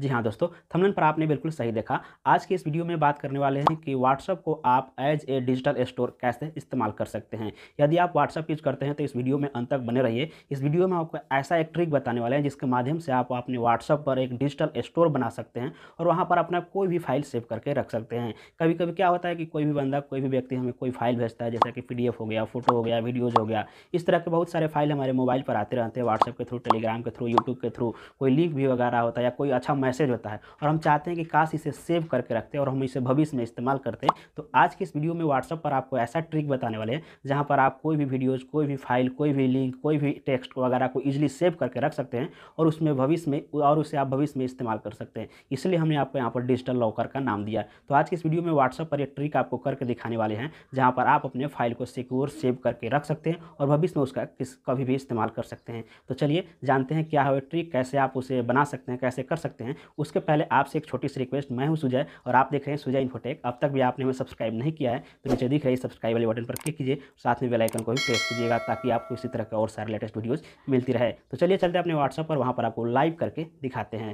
जी हाँ दोस्तों थंबनेल पर आपने बिल्कुल सही देखा आज के इस वीडियो में बात करने वाले हैं कि व्हाट्सअप को आप एज ए डिजिटल स्टोर कैसे इस्तेमाल कर सकते हैं यदि आप व्हाट्सअप यूज करते हैं तो इस वीडियो में अंत तक बने रहिए इस वीडियो में आपको ऐसा एक ट्रिक बताने वाले हैं जिसके माध्यम से आप अपने व्हाट्सअप पर एक डिजिटल स्टोर बना सकते हैं और वहाँ पर अपना कोई भी फाइल सेव करके रख सकते हैं कभी कभी क्या होता है कि कोई भी बंदा कोई भी व्यक्ति हमें कोई फाइल भेजता है जैसे कि पी हो गया फोटो हो गया वीडियोज़ हो गया इस तरह के बहुत सारे फाइल हमारे मोबाइल पर आते रहते हैं व्हाट्सएप के थ्रू टेलीग्राम के थ्रू यूट्यूब के थ्रू कोई लिंक भी वगैरह होता है या कोई अच्छा मैसेज होता है और हम चाहते हैं कि काश इसे सेव करके रखते और हम इसे भविष्य में इस्तेमाल करते तो आज की इस वीडियो में व्हाट्सअप पर आपको ऐसा ट्रिक बताने वाले हैं जहाँ पर आप कोई भी वीडियोज़ कोई भी फाइल कोई भी लिंक कोई भी टेक्स्ट वगैरह को ईजिली सेव करके रख सकते हैं और उसमें भविष्य में और उसे आप भविष्य में इस्तेमाल कर सकते हैं इसलिए हमने आपको यहाँ पर डिजिटल लॉकर का नाम दिया तो आज की इस वीडियो में व्हाट्सअप पर यह ट्रिक आपको करके दिखाने वाले हैं जहाँ पर आप अपने फाइल को सिक्योर सेव करके रख सकते हैं और भविष्य में उसका किस कभी भी इस्तेमाल कर सकते हैं तो चलिए जानते हैं क्या है ट्रिक कैसे आप उसे बना सकते हैं कैसे कर सकते हैं उसके पहले आपसे एक छोटी सी रिक्वेस्ट मैं हूँ सुजय और आप देख रहे हैं सुजय इन्फोटेक अब तक भी आपने हमें सब्सक्राइब नहीं किया है तो नीचे दिख रही सब्सक्राइब वाले बटन पर क्लिक कीजिए साथ में बेलाइकन को भी प्रेस कीजिएगा ताकि आपको इसी तरह के और सारे लेटेस्ट वीडियोज़ मिलती रहे तो चलिए चलते अपने व्हाट्सअप पर वहाँ पर आपको लाइव करके दिखाते हैं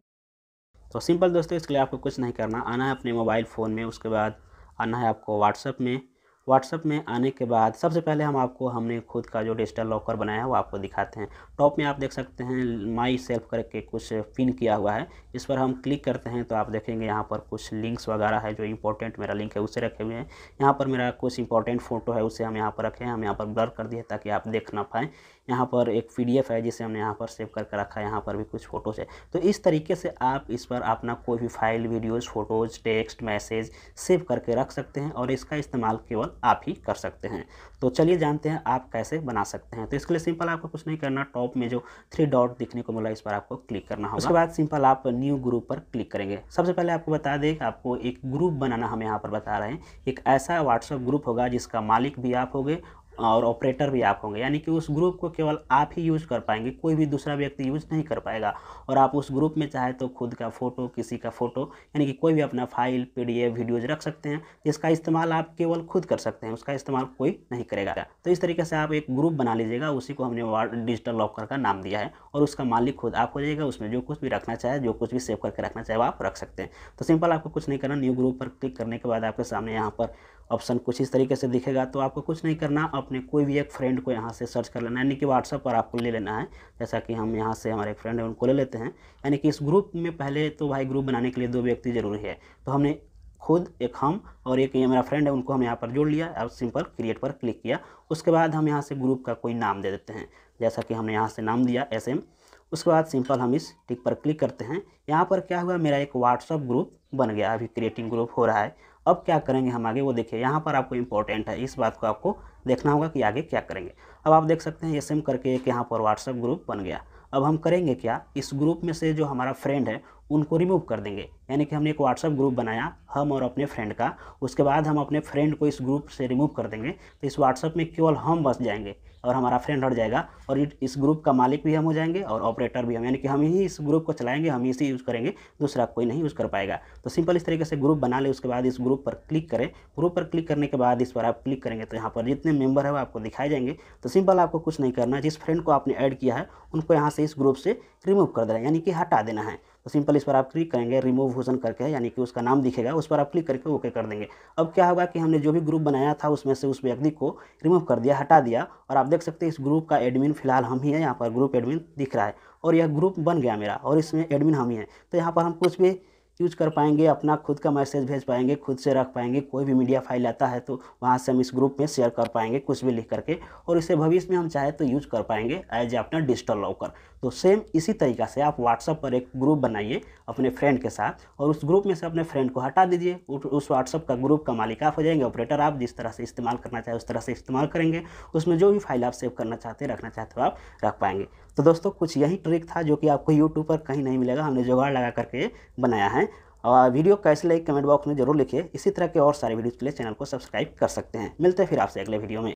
तो सिंपल दोस्तों इसके लिए आपको कुछ नहीं करना आना है अपने मोबाइल फ़ोन में उसके बाद आना है आपको व्हाट्सअप में व्हाट्सअप में आने के बाद सबसे पहले हम आपको हमने खुद का जो डिजिटल लॉकर बनाया है वो आपको दिखाते हैं टॉप में आप देख सकते हैं माई सेल्फ करके कुछ पिन किया हुआ है इस पर हम क्लिक करते हैं तो आप देखेंगे यहाँ पर कुछ लिंक्स वगैरह है जो इंपॉर्टेंट मेरा लिंक है उसे रखे हुए हैं यहाँ पर मेरा कुछ इंपॉर्टेंट फ़ोटो है उसे हम यहाँ पर रखे हैं हम यहाँ पर ब्लर कर दिए ताकि आप देख ना पाएँ यहाँ पर एक पी है जिसे हमने यहाँ पर सेव करके रखा है यहाँ पर भी कुछ फ़ोटोज़ है तो इस तरीके से आप इस पर अपना कोई भी file videos photos text message save करके रख सकते हैं और इसका इस्तेमाल केवल आप ही कर सकते हैं तो चलिए जानते हैं आप कैसे बना सकते हैं तो इसके लिए सिंपल आपको कुछ नहीं करना टॉप में जो थ्री डॉट दिखने को मिला इस पर आपको क्लिक करना होगा उसके बाद सिंपल आप न्यू ग्रुप पर क्लिक करेंगे सबसे पहले आपको बता दें आपको एक ग्रुप बनाना हम यहाँ पर बता रहे हैं एक ऐसा व्हाट्सअप ग्रुप होगा जिसका मालिक भी आप होगे हाँ, और ऑपरेटर भी आप होंगे यानी कि उस ग्रुप को केवल आप ही यूज़ कर पाएंगे कोई भी दूसरा व्यक्ति यूज़ नहीं कर पाएगा और आप उस ग्रुप में चाहे तो खुद का फ़ोटो किसी का फ़ोटो यानी कि कोई भी अपना फाइल पी वीडियोज़ रख सकते हैं जिसका इस्तेमाल आप केवल खुद कर सकते हैं उसका इस्तेमाल कोई नहीं करेगा तो इस तरीके से आप एक ग्रुप बना लीजिएगा उसी को हमने डिजिटल लॉकर का नाम दिया है और उसका मालिक खुद आप हो जाएगा उसमें जो कुछ भी रखना चाहे जो कुछ भी सेव करके रखना चाहे आप रख सकते हैं तो सिंपल आपको कुछ नहीं करना न्यू ग्रुप पर क्लिक करने के बाद आपके सामने यहाँ पर ऑप्शन कुछ इस तरीके से दिखेगा तो आपको कुछ नहीं करना अपने कोई भी एक फ्रेंड को यहाँ से सर्च कर लेना यानी कि व्हाट्सअप पर आपको ले लेना है जैसा कि हम यहाँ से हमारे एक फ्रेंड है उनको ले लेते हैं यानी कि इस ग्रुप में पहले तो भाई ग्रुप बनाने के लिए दो व्यक्ति ज़रूरी है तो हमने खुद एक हम और एक ये मेरा फ्रेंड है उनको हम यहाँ पर जोड़ लिया और सिंपल क्रिएट पर क्लिक किया उसके बाद हम यहाँ से ग्रुप का कोई नाम दे देते हैं जैसा कि हमने यहाँ से नाम दिया एस एम उसके बाद सिंपल हम इस टिक पर क्लिक करते हैं यहाँ पर क्या हुआ मेरा एक व्हाट्सअप ग्रुप बन गया अभी क्रिएटिंग ग्रुप हो रहा है अब क्या करेंगे हम आगे वो देखिए यहाँ पर आपको इम्पोर्टेंट है इस बात को आपको देखना होगा कि आगे क्या करेंगे अब आप देख सकते हैं एस करके एक यहाँ पर व्हाट्सअप ग्रुप बन गया अब हम करेंगे क्या इस ग्रुप में से जो हमारा फ्रेंड है उनको रिमूव कर देंगे यानी कि हमने एक व्हाट्सअप ग्रुप बनाया हम और अपने फ्रेंड का उसके बाद हम अपने फ्रेंड को इस ग्रुप से रिमूव कर देंगे तो इस व्हाट्सअप में केवल हम बस जाएंगे और हमारा फ्रेंड हट जाएगा और इस ग्रुप का मालिक भी हम हो जाएंगे और ऑपरेटर भी हम यानी कि हम ही इस ग्रुप को चलाएंगे हम इसी यूज़ करेंगे दूसरा कोई नहीं यूज़ कर पाएगा तो सिंपल इस तरीके से ग्रुप बना ले उसके बाद इस ग्रुप पर क्लिक करें ग्रुप पर क्लिक करने के बाद इस पर आप क्लिक करेंगे तो यहाँ पर जितने मेंबर है वो आपको दिखाए जाएंगे तो सिंपल आपको कुछ नहीं करना जिस फ्रेंड को आपने ऐड किया है उनको यहाँ से इस ग्रुप से रिमूव कर देना यानी कि हटा देना है तो सिंपल इस पर आप क्लिक करेंगे रिमूव हुसन करके यानी कि उसका नाम दिखेगा उस पर आप क्लिक करके ओके कर देंगे अब क्या होगा कि हमने जो भी ग्रुप बनाया था उसमें से उस व्यक्ति को रिमूव कर दिया हटा दिया और आप देख सकते हैं इस ग्रुप का एडमिन फिलहाल हम ही हैं यहाँ पर ग्रुप एडमिन दिख रहा है और यह ग्रुप बन गया मेरा और इसमें एडमिन हम ही हैं तो यहाँ पर हम कुछ भी यूज कर पाएंगे अपना खुद का मैसेज भेज पाएंगे खुद से रख पाएंगे कोई भी मीडिया फाइल आता है तो वहाँ से हम इस ग्रुप में शेयर कर पाएंगे कुछ भी लिख करके और इसे भविष्य में हम चाहे तो यूज कर पाएंगे एज ए अपना डिजिटल लॉकर तो सेम इसी तरीका से आप व्हाट्सअप पर एक ग्रुप बनाइए अपने फ्रेंड के साथ और उस ग्रुप में से अपने फ्रेंड को हटा दीजिए उस व्हाट्सअप का ग्रुप का मालिक आप हो जाएंगे ऑपरेटर आप जिस तरह से इस्तेमाल करना चाहे उस तरह से इस्तेमाल करेंगे उसमें जो भी फाइल आप सेव करना चाहते हैं रखना चाहते हो आप रख पाएंगे तो दोस्तों कुछ यही ट्रिक था जो कि आपको यूट्यूब पर कहीं नहीं मिलेगा हमने जुगाड़ लगा करके बनाया है और वीडियो कैसे लाइक कमेंट बॉक्स में जरूर लिखिए इसी तरह के और सारे वीडियोज़ के लिए चैनल को सब्सक्राइब कर सकते हैं मिलते हैं फिर आपसे अगले वीडियो में